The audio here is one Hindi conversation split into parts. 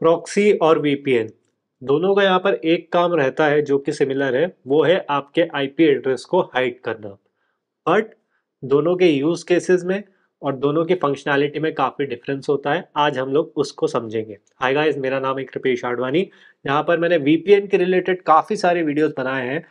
प्रॉक्सी और वीपीएन दोनों का यहाँ पर एक काम रहता है जो कि सिमिलर है वो है आपके आईपी एड्रेस को हाइड करना बट दोनों के यूज केसेस में और दोनों की फंक्शनैलिटी में काफ़ी डिफरेंस होता है आज हम लोग उसको समझेंगे हाय गाइस मेरा नाम है कृपेश आडवाणी यहाँ पर मैंने वीपीएन के रिलेटेड काफ़ी सारे वीडियोस बनाए हैं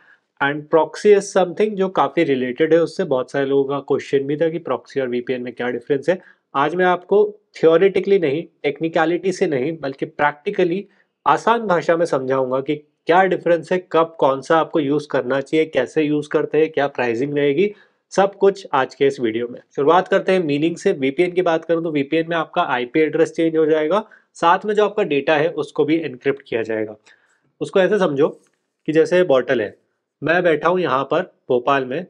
एंड प्रॉक्सी इज समथिंग जो काफ़ी रिलेटेड है उससे बहुत सारे लोगों का क्वेश्चन भी था कि प्रॉक्सी और वीपीएन में क्या डिफरेंस है आज मैं आपको थियोरिटिकली नहीं टेक्निकलिटी से नहीं बल्कि प्रैक्टिकली आसान भाषा में समझाऊंगा कि क्या डिफरेंस है कब कौन सा आपको यूज़ करना चाहिए कैसे यूज़ करते हैं क्या प्राइसिंग रहेगी सब कुछ आज के इस वीडियो में शुरुआत करते हैं मीनिंग से वीपीएन की बात करूं तो वीपीएन में आपका आईपी एड्रेस चेंज हो जाएगा साथ में जो आपका डेटा है उसको भी इनक्रिप्ट किया जाएगा उसको ऐसे समझो कि जैसे बॉटल है मैं बैठा हूँ यहाँ पर भोपाल में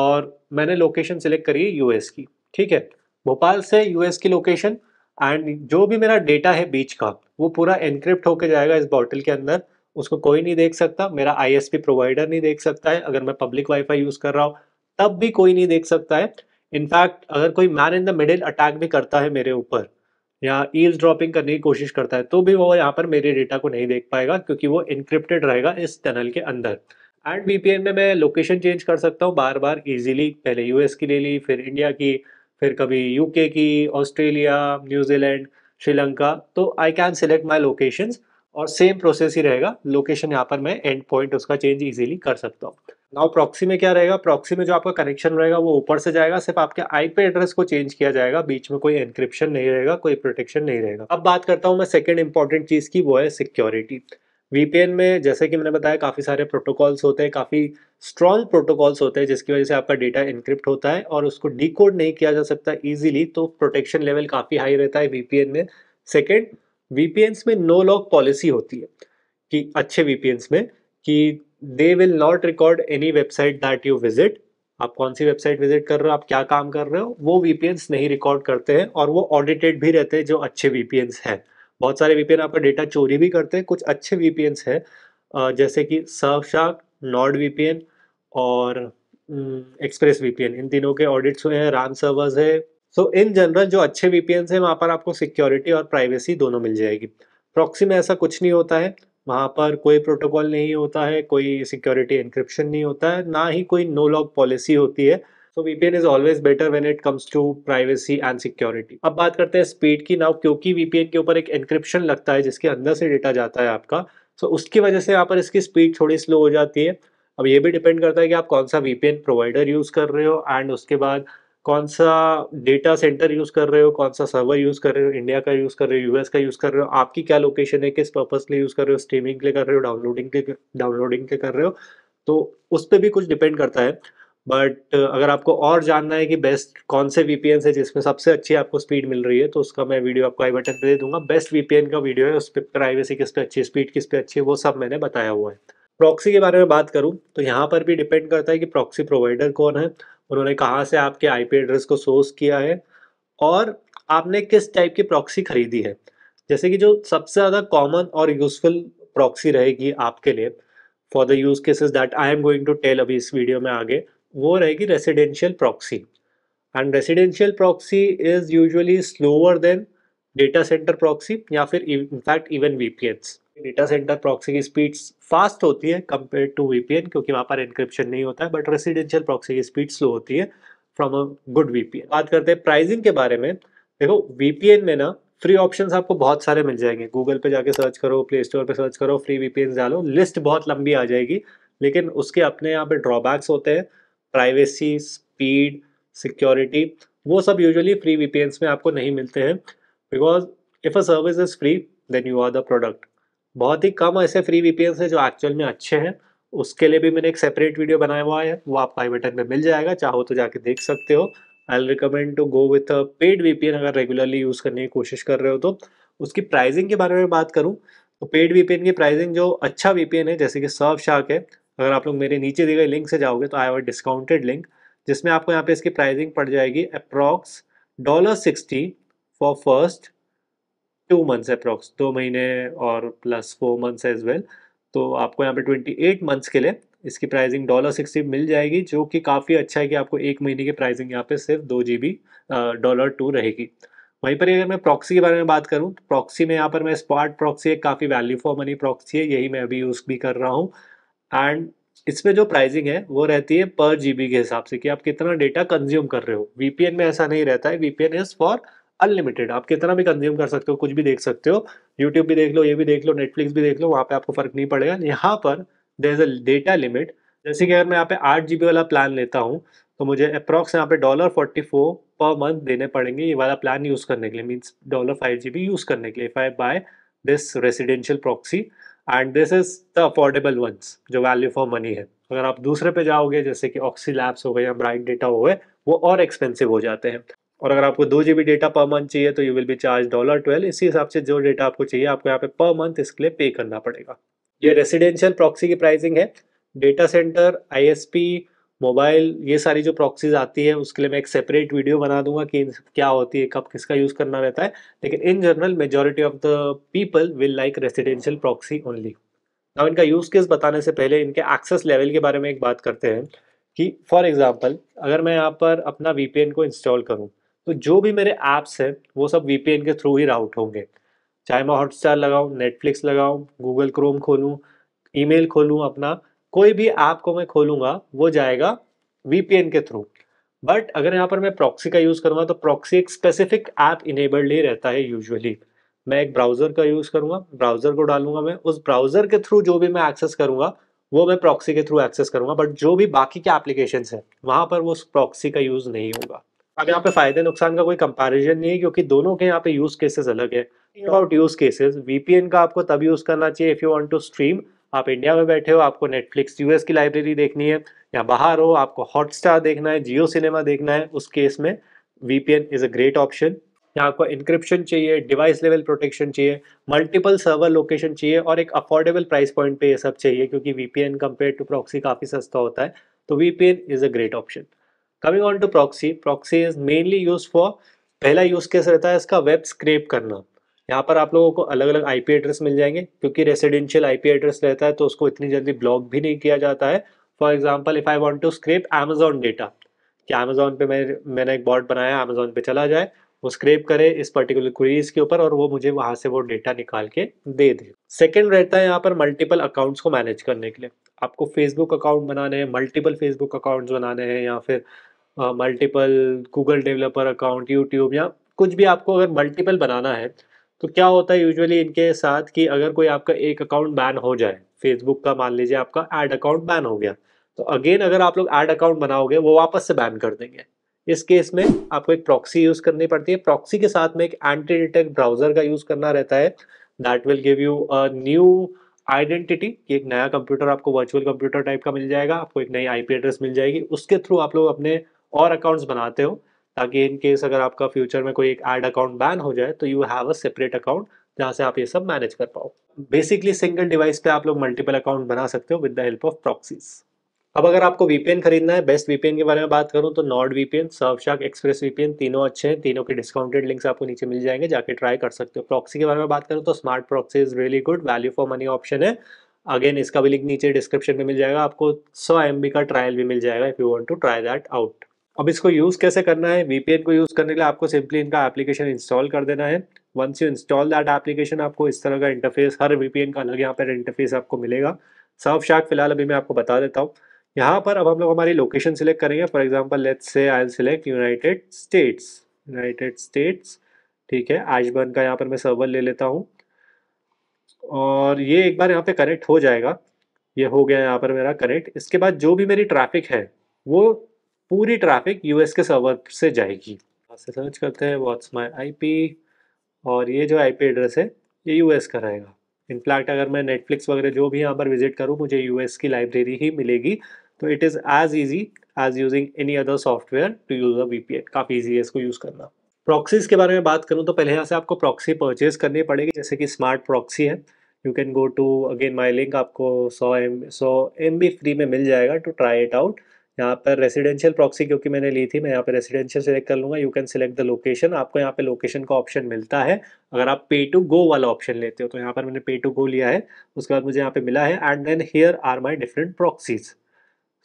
और मैंने लोकेशन सिलेक्ट करी है यूएस की ठीक है भोपाल से यूएस की लोकेशन एंड जो भी मेरा डेटा है बीच का वो पूरा इनक्रिप्ट होकर जाएगा इस बॉटल के अंदर उसको कोई नहीं देख सकता मेरा आईएसपी प्रोवाइडर नहीं देख सकता है अगर मैं पब्लिक वाईफाई यूज़ कर रहा हूँ तब भी कोई नहीं देख सकता है इनफैक्ट अगर कोई man in the middle attack भी करता है मेरे ऊपर या ईज ड्रॉपिंग करने की कोशिश करता है तो भी वो यहाँ पर मेरे डेटा को नहीं देख पाएगा क्योंकि वो इनक्रिप्टेड रहेगा इस टनल के अंदर एंड वीपीएन में मैं लोकेशन चेंज कर सकता हूँ बार बार इजीली पहले यूएस की ले ली फिर इंडिया की फिर कभी यूके की ऑस्ट्रेलिया न्यूजीलैंड श्रीलंका तो I can select my locations और सेम प्रोसेस ही रहेगा लोकेशन यहाँ पर मैं एंड पॉइंट उसका चेंज इजीली कर सकता हूँ नाउ प्रॉक्सी में क्या रहेगा प्रॉक्सी में जो आपका कनेक्शन रहेगा वो ऊपर से जाएगा सिर्फ आपके आईपी एड्रेस को चेंज किया जाएगा बीच में कोई एनक्रिप्शन नहीं रहेगा कोई प्रोटेक्शन नहीं रहेगा अब बात करता हूँ मैं सेकेंड इंपॉर्टेंट चीज़ की वो है सिक्योरिटी वीपीएन में जैसे कि मैंने बताया काफ़ी सारे प्रोटोकॉल्स होते हैं काफ़ी स्ट्रॉन्ग प्रोटोकॉल्स होते हैं जिसकी वजह से आपका डेटा इनक्रिप्ट होता है और उसको डी नहीं किया जा सकता ईजिली तो प्रोटेक्शन लेवल काफ़ी हाई रहता है वी में सेकेंड वी में नो लॉक पॉलिसी होती है कि अच्छे वी में कि they will not record any website that you visit आप कौन सी वेबसाइट विजिट कर रहे हो आप क्या काम कर रहे हो वो वीपीएन नहीं रिकॉर्ड करते हैं और वो ऑडिटेड भी रहते हैं जो अच्छे वीपीएन हैं बहुत सारे वीपीएन आपका डेटा चोरी भी करते हैं कुछ अच्छे वीपीएन है जैसे कि सर्व शार्क नॉर्ड वीपीएन और एक्सप्रेस वीपीएन इन तीनों के ऑडिट्स हुए हैं राम सर्वर्स है सो इन जनरल जो अच्छे वीपीएन है वहाँ पर आपको सिक्योरिटी और प्राइवेसी दोनों मिल जाएगी प्रॉक्सी में ऐसा कुछ नहीं होता है वहाँ पर कोई प्रोटोकॉल नहीं होता है कोई सिक्योरिटी इंक्रिप्शन नहीं होता है ना ही कोई नो लॉग पॉलिसी होती है so VPN is always better when it comes to privacy and security अब बात करते हैं स्पीड की नाउ क्योंकि वीपीएन के ऊपर एक इंक्रिप्शन लगता है जिसके अंदर से डेटा जाता है आपका सो so उसकी वजह से यहाँ पर इसकी स्पीड थोड़ी स्लो हो जाती है अब ये भी डिपेंड करता है कि आप कौन सा वीपीएन प्रोवाइडर यूज़ कर रहे हो एंड उसके बाद कौन सा डेटा सेंटर यूज़ कर रहे हो कौन सा सर्वर यूज़ कर रहे हो इंडिया का यूज़ कर रहे हो यूएस का यूज़ कर रहे हो आपकी क्या लोकेशन है किस पर्पज़ के लिए यूज़ कर रहे हो स्ट्रीमिंग के लिए कर रहे हो डाउनलोडिंग के डाउनलोडिंग के कर रहे हो तो उस पर भी कुछ डिपेंड करता है बट uh, अगर आपको और जानना है कि बेस्ट कौन से वीपीएन है जिसमें सबसे अच्छी आपको स्पीड मिल रही है तो उसका मैं वीडियो आपको आई बटन पे दे दूंगा बेस्ट वीपीएन का वीडियो है उस पर प्राइवेसी किस पे अच्छी स्पीड किस पे अच्छी है वो सब मैंने बताया हुआ है प्रॉक्सी के बारे में बात करूँ तो यहाँ पर भी डिपेंड करता है कि प्रॉक्सी प्रोवाइडर कौन है उन्होंने कहाँ से आपके आई एड्रेस को सोर्स किया है और आपने किस टाइप की प्रॉक्सी खरीदी है जैसे कि जो सबसे ज़्यादा कॉमन और यूजफुल प्रॉक्सी रहेगी आपके लिए for the use cases that I am going to tell अभी इस वीडियो में आगे वो रहेगी residential proxy and residential proxy is usually slower than data center proxy या फिर in fact even VPN data center proxy की स्पीड फास्ट होती है कंपेयर टू वीपीएन क्योंकि वहाँ पर इंक्रिप्शन नहीं होता है बट रेसिडेंशियल प्रॉक्सी की स्पीड स्लो होती है फ्रॉम अ गुड वीपीएन बात करते हैं प्राइसिंग के बारे में देखो वीपीएन में ना फ्री ऑप्शन आपको बहुत सारे मिल जाएंगे गूगल पे जाके सर्च करो प्ले स्टोर पे सर्च करो फ्री वीपीएन डालो लिस्ट बहुत लंबी आ जाएगी लेकिन उसके अपने यहाँ पे ड्रॉबैक्स होते हैं प्राइवेसी स्पीड सिक्योरिटी वो सब यूजुअली फ्री वीपीएन में आपको नहीं मिलते हैं because if a service is free then you are the product बहुत ही कम ऐसे फ्री वीपीएन हैं जो एक्चुअल में अच्छे हैं उसके लिए भी मैंने एक सेपरेट वीडियो बनाया हुआ है वो आप आई बटन में मिल जाएगा चाहो तो जाके देख सकते हो I recommend to go with a paid VPN अगर रेगुलरली यूज़ करने की कोशिश कर रहे हो तो उसकी प्राइसिंग के बारे में बात करूँ तो पेड वीपीएन की प्राइसिंग जो अच्छा वीपीएन है जैसे कि सर्व शार्क है अगर आप लोग मेरे नीचे दिए गए लिंक से जाओगे तो आई हैव डिस्काउंटेड लिंक जिसमें आपको यहाँ पे इसकी प्राइसिंग पड़ जाएगी approx dollar sixty for first two months approx दो महीने और plus four months as well तो आपको यहाँ पे ट्वेंटी एट मंथ्स के लिए इसकी प्राइसिंग डॉलर सिक्सटी मिल जाएगी जो कि काफ़ी अच्छा है कि आपको एक महीने की प्राइसिंग यहाँ पे सिर्फ दो जी बी डॉलर टू रहेगी वहीं पर अगर मैं प्रॉक्सी के बारे में बात करूँ तो प्रॉक्सी में यहाँ पर मैं स्पॉट प्रॉक्सी एक काफ़ी वैल्यू फॉर मनी प्रॉक्सी है यही मैं अभी यूज़ भी कर रहा हूँ एंड इसमें जो प्राइसिंग है वो रहती है पर जीबी के हिसाब से कि आप कितना डेटा कंज्यूम कर रहे हो वीपीएन में ऐसा नहीं रहता है वीपीएन इज फॉर अनलिमिटेड आप कितना भी कंज्यूम कर सकते हो कुछ भी देख सकते हो यूट्यूब भी देख लो ये भी देख लो नेटफ्लिक्स भी देख लो वहाँ पे आपको फर्क नहीं पड़ेगा यहाँ पर there is a data limit जैसे कि अगर मैं यहाँ पे आठ जी वाला प्लान लेता हूँ तो मुझे अप्रॉक्स यहाँ पे dollar forty four per month देने पड़ेंगे ये वाला प्लान यूज़ करने के लिए means dollar five GB use यूज़ करने के लिए if I buy this residential proxy and this is the affordable ones जो वैल्यू फॉर मनी है अगर आप दूसरे पे जाओगे जैसे कि ऑक्सी लैब्स हो गए या ब्राइट डेटा हो गए वो और एक्सपेंसिव हो जाते हैं और अगर आपको दो G B data per month चाहिए तो you will be charge dollar twelve इसी हिसाब से जो डेटा आपको चाहिए आपको यहाँ पे पर मंथ इसके लिए पे करना पड़ेगा ये रेसिडेंशियल प्रॉक्सी की प्राइसिंग है data center I S P mobile ये सारी जो प्रॉक्सीज आती है उसके लिए मैं एक सेपरेट वीडियो बना दूंगा कि क्या होती है कब किसका यूज़ करना रहता है लेकिन in general majority of the people will like residential proxy only अब इनका यूज़ केस बताने से पहले इनके एक्सेस लेवल के बारे में एक बात करते हैं कि फॉर एग्जाम्पल अगर मैं यहाँ पर अपना वी को इंस्टॉल करूँ तो जो भी मेरे ऐप्स हैं वो सब वी के थ्रू ही राउट होंगे चाहे मैं हॉटस्टार लगाऊँ नेटफ्लिक्स लगाऊँ गूगल क्रोम खोलूँ ईमेल खोलूँ अपना कोई भी ऐप को मैं खोलूंगा वो जाएगा वीपीएन के थ्रू बट अगर यहाँ पर मैं प्रॉक्सी का यूज़ करूंगा तो प्रॉक्सी एक स्पेसिफिक ऐप इनेबल्ड ही रहता है यूजुअली मैं एक ब्राउज़र का यूज़ करूंगा ब्राउज़र को डालूंगा मैं उस ब्राउज़र के थ्रू जो भी मैं एक्सेस करूंगा वो मैं प्रॉक्सी के थ्रू एक्सेस करूंगा बट जो भी बाकी के एप्लीकेशन है वहां पर वो प्रॉक्सी का यूज़ नहीं होगा अब यहाँ पे फ़ायदे नुकसान का कोई कंपेरिजन नहीं है क्योंकि दोनों के यहाँ पे यूज़ केसेस अलग है अबाउट यूज़ केसेस वीपीएन का आपको तब यूज़ करना चाहिए if you want to stream आप इंडिया में बैठे हो आपको नेटफ्लिक्स यूएस की लाइब्रेरी देखनी है या बाहर हो आपको हॉटस्टार देखना है जियो सिनेमा देखना है उस केस में VPN is a great option या आपको इंक्रिप्शन चाहिए डिवाइस लेवल प्रोटेक्शन चाहिए मल्टीपल सर्वर लोकेशन चाहिए और एक अफोर्डेबल प्राइस पॉइंट पे ये सब चाहिए क्योंकि V P N compare to proxy काफ़ी सस्ता होता है तो V P N is a great option coming on to proxy proxy is mainly use for पहला यूज़ केस रहता है इसका वेब स्क्रेप करना यहाँ पर आप लोगों को अलग अलग आईपी एड्रेस मिल जाएंगे क्योंकि रेसिडेंशियल आईपी एड्रेस रहता है तो उसको इतनी जल्दी ब्लॉक भी नहीं किया जाता है for example if I want to scrape Amazon data कि अमेजोन पे मैं मैंने एक बॉर्ड बनाया अमेजोन पे चला जाए वो स्क्रेप करे इस पर्टिकुलर क्वेरीज के ऊपर और वो मुझे वहाँ से वो डेटा निकाल के दे दे सेकेंड रहता है यहाँ पर मल्टीपल अकाउंट्स को मैनेज करने के लिए आपको फेसबुक अकाउंट बनाने हैं मल्टीपल फेसबुक अकाउंट्स बनाने हैं या फिर multiple Google developer account YouTube या कुछ भी आपको अगर मल्टीपल बनाना है तो क्या होता है यूजुअली इनके साथ कि अगर कोई आपका एक अकाउंट बैन हो जाए फेसबुक का मान लीजिए आपका एड अकाउंट बैन हो गया तो अगेन अगर आप लोग एड अकाउंट बनाओगे वो वापस से बैन कर देंगे इस केस में आपको एक प्रॉक्सी यूज़ करनी पड़ती है प्रॉक्सी के साथ में एक एंटी डिटेक्ट ब्राउजर का यूज़ करना रहता है that will give you a new identity एक नया कंप्यूटर आपको वर्चुअल कंप्यूटर टाइप का मिल जाएगा आपको एक नई आईपी एड्रेस मिल जाएगी उसके थ्रू आप लोग अपने और अकाउंट्स बनाते हो ताकि इन केस अगर आपका फ्यूचर में कोई एक एड अकाउंट बैन हो जाए तो you have a separate account जहाँ से आप ये सब मैनेज कर पाओ बेसिकली सिंगल डिवाइस पे आप लोग मल्टीपल अकाउंट बना सकते हो with the help of proxies अब अगर आपको वीपीएन खरीदना है बेस्ट वीपीएन के बारे में बात करूं तो Nord VPN Surfshark Express VPN तीनों अच्छे हैं तीनों के डिस्काउंटेड लिंक्स आपको नीचे मिल जाएंगे जाके ट्राई कर सकते हो प्रॉक्सी के बारे में बात करूं तो smart proxy is really good value for money option है अगेन इसका भी लिंक नीचे डिस्क्रिप्शन में मिल जाएगा आपको सौ एम का ट्रायल भी मिल जाएगा if you want to try that out अब इसको यूज़ कैसे करना है वीपीएन को यूज़ करने के लिए आपको सिंपली इनका एप्लीकेशन इंस्टॉल कर देना है once you install that application आपको इस तरह का इंटरफेस हर वीपीएन का अलग यहाँ पर इंटरफेस आपको मिलेगा सर्व शाख फिलहाल अभी मैं आपको बता देता हूँ यहाँ पर अब हम लोग हमारी लोकेशन सिलेक्ट करेंगे for example let's say I select united states united states ठीक है आइशबर्न का यहाँ पर मैं सर्वर ले लेता हूँ और ये एक बार यहाँ पे कनेक्ट हो जाएगा ये हो गया यहाँ पर मेरा कनेक्ट इसके बाद जो भी मेरी ट्रैफिक है वो पूरी ट्रैफिक यूएस के सर्वर से जाएगी से सर्च करते हैं व्हाट्स माई आईपी और ये जो आईपी एड्रेस है ये यूएस का रहेगा इनफैक्ट अगर मैं नेटफ्लिक्स वगैरह जो भी यहाँ पर विजिट करूँ मुझे यूएस की लाइब्रेरी ही मिलेगी तो it is as easy as using any other software to use uh we काफ़ी ईजी है इसको यूज़ करना प्रॉक्सीज के बारे में बात करूँ तो पहले यहाँ से आपको प्रॉक्सी परचेज करनी पड़ेगी जैसे कि स्मार्ट प्रॉक्सी है you can go to again my link आपको सौ एम सौ एम बी फ्री में मिल जाएगा टू ट्राई इट आउट यहाँ पर रेसिडेंशियल प्रॉक्सी क्योंकि मैंने ली थी मैं यहाँ पे रेसिडेंशियल सेलेक्ट कर लूँगा you can select the location आपको यहाँ पे लोकेशन का ऑप्शन मिलता है अगर आप पे टू गो वाला ऑप्शन लेते हो तो यहाँ पर मैंने पे टू गो लिया है उसके बाद मुझे यहाँ पे मिला है and then here are my different proxies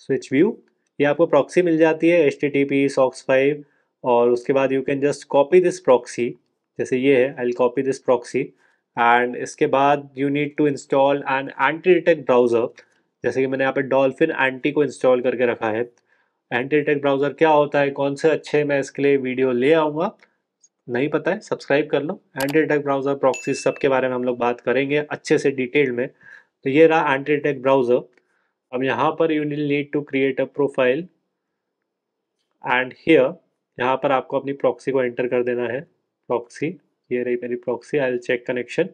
switch view ये आपको प्रॉक्सी मिल जाती है H T T P socks five और उसके बाद you can just copy this proxy जैसे ये है I copy this proxy and इसके बाद you need to install an anti detect browser जैसे कि मैंने यहाँ पे डॉल्फिन एंटी को इंस्टॉल करके रखा है एंटी टेक ब्राउज़र क्या होता है कौन से अच्छे मैं इसके लिए वीडियो ले आऊँगा नहीं पता है सब्सक्राइब कर लो एंटी टेक ब्राउज़र प्रॉक्सी सब के बारे में हम लोग बात करेंगे अच्छे से डिटेल में तो ये रहा एंटी टेक ब्राउज़र अब यहाँ पर you need to create a profile and here यहाँ पर आपको अपनी प्रॉक्सी को एंटर कर देना है प्रॉक्सी ये रही मेरी proxy I will check connection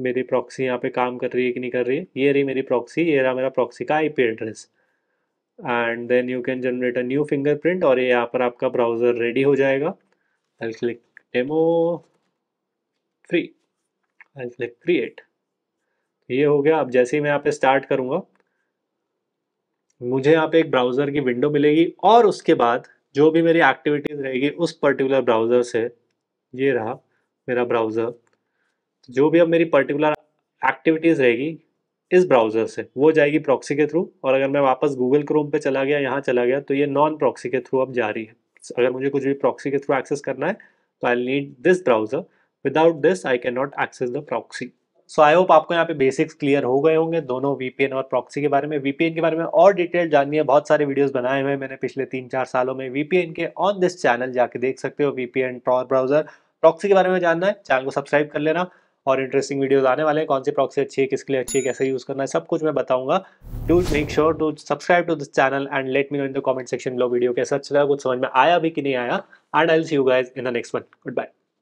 मेरी प्रॉक्सी यहाँ पे काम कर रही है कि नहीं कर रही है ये रही मेरी प्रॉक्सी ये रहा मेरा प्रॉक्सी का IP address and then you can generate a new fingerprint और ये यहाँ पर आपका ब्राउज़र रेडी हो जाएगा I click demo free I click create ये हो गया अब जैसे ही मैं यहाँ पे स्टार्ट करूँगा मुझे यहाँ पे एक ब्राउज़र की विंडो मिलेगी और उसके बाद जो भी मेरी एक्टिविटीज़ रहेगी उस पर्टिकुलर ब्राउज़र से ये रहा मेरा ब्राउज़र जो भी अब मेरी पर्टिकुलर एक्टिविटीज़ रहेगी इस ब्राउज़र से वो जाएगी प्रॉक्सी के थ्रू और अगर मैं वापस गूगल क्रोम पे चला गया यहाँ चला गया तो ये नॉन प्रॉक्सी के थ्रू अब जा रही है अगर मुझे कुछ भी प्रॉक्सी के थ्रू एक्सेस करना है तो I need this browser without this I can not access the proxy so I hope आपको यहाँ पे बेसिक्स क्लियर हो गए होंगे दोनों वीपीएन और प्रॉक्सी के बारे में वीपीएन के बारे में और डिटेल जाननी है बहुत सारे वीडियोस बनाए हुए मैंने पिछले तीन चार सालों में वीपीएन के ऑन दिस चैनल जाके देख सकते हो वीपीएन टॉर ब्राउजर प्रॉक्सी के बारे में जानना है चैनल को सब्सक्राइब कर लेना और इंटरेस्टिंग वीडियोज़ आने वाले हैं कौन सी प्रॉक्सी अच्छी है किसके लिए अच्छी है कैसे यूज़ करना है सब कुछ मैं बताऊंगा do make sure to subscribe to this channel and let me know in the comment section लो वीडियो कैसा अच्छा लगा कुछ समझ में आया भी कि नहीं आया and I will see you guys in the next one good bye